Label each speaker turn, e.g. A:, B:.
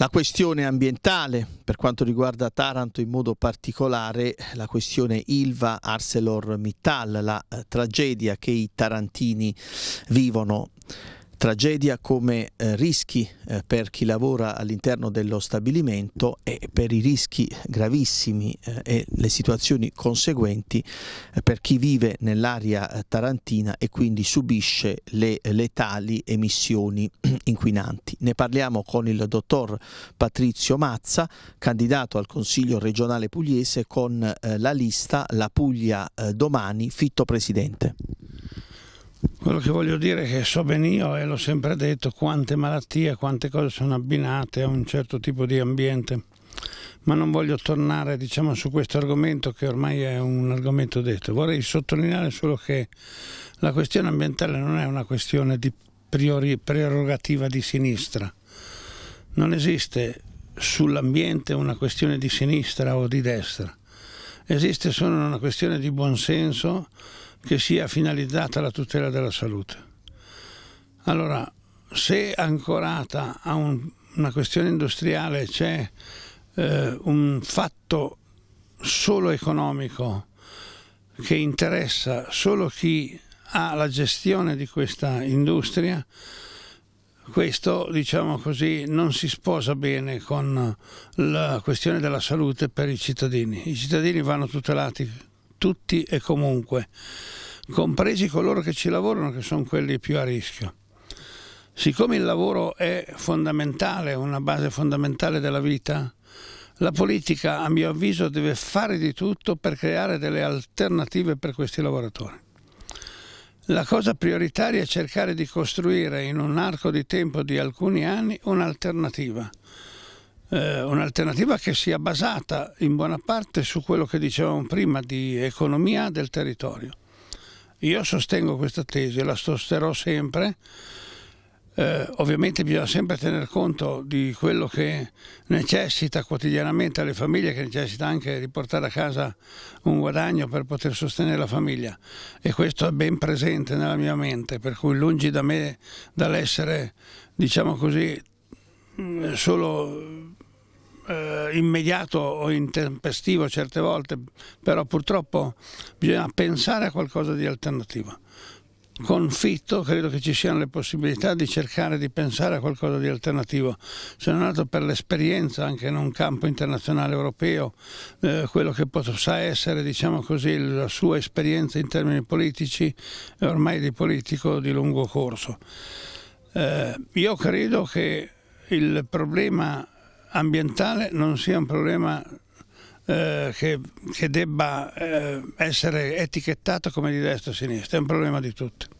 A: La questione ambientale, per quanto riguarda Taranto in modo particolare, la questione Ilva ArcelorMittal, la eh, tragedia che i tarantini vivono tragedia come eh, rischi eh, per chi lavora all'interno dello stabilimento e per i rischi gravissimi eh, e le situazioni conseguenti eh, per chi vive nell'area eh, tarantina e quindi subisce le eh, letali emissioni inquinanti. Ne parliamo con il dottor Patrizio Mazza, candidato al Consiglio regionale pugliese con la lista La Puglia domani, fitto presidente. Quello che voglio dire è che so ben io,
B: e l'ho sempre detto, quante malattie, quante cose sono abbinate a un certo tipo di ambiente. Ma non voglio tornare diciamo, su questo argomento che ormai è un argomento detto. Vorrei sottolineare solo che la questione ambientale non è una questione di priori, prerogativa di sinistra. Non esiste sull'ambiente una questione di sinistra o di destra. Esiste solo una questione di buonsenso che sia finalizzata alla tutela della salute. Allora, se ancorata a un, una questione industriale c'è eh, un fatto solo economico che interessa solo chi ha la gestione di questa industria, questo diciamo così non si sposa bene con la questione della salute per i cittadini. I cittadini vanno tutelati tutti e comunque, compresi coloro che ci lavorano, che sono quelli più a rischio. Siccome il lavoro è fondamentale, una base fondamentale della vita, la politica, a mio avviso, deve fare di tutto per creare delle alternative per questi lavoratori. La cosa prioritaria è cercare di costruire in un arco di tempo di alcuni anni un'alternativa eh, un'alternativa che sia basata in buona parte su quello che dicevamo prima di economia del territorio. Io sostengo questa tesi, e la sosterrò sempre. Eh, ovviamente bisogna sempre tener conto di quello che necessita quotidianamente alle famiglie, che necessita anche di portare a casa un guadagno per poter sostenere la famiglia e questo è ben presente nella mia mente, per cui lungi da me dall'essere, diciamo così, Mm, solo eh, immediato o intempestivo certe volte, però purtroppo bisogna pensare a qualcosa di alternativo. Con Fitto credo che ci siano le possibilità di cercare di pensare a qualcosa di alternativo, se non altro per l'esperienza anche in un campo internazionale europeo, eh, quello che possa essere diciamo così, la sua esperienza in termini politici ormai di politico di lungo corso. Eh, io credo che il problema ambientale non sia un problema eh, che, che, debba eh, essere etichettato come di destra o sinistra, è un problema di tutti.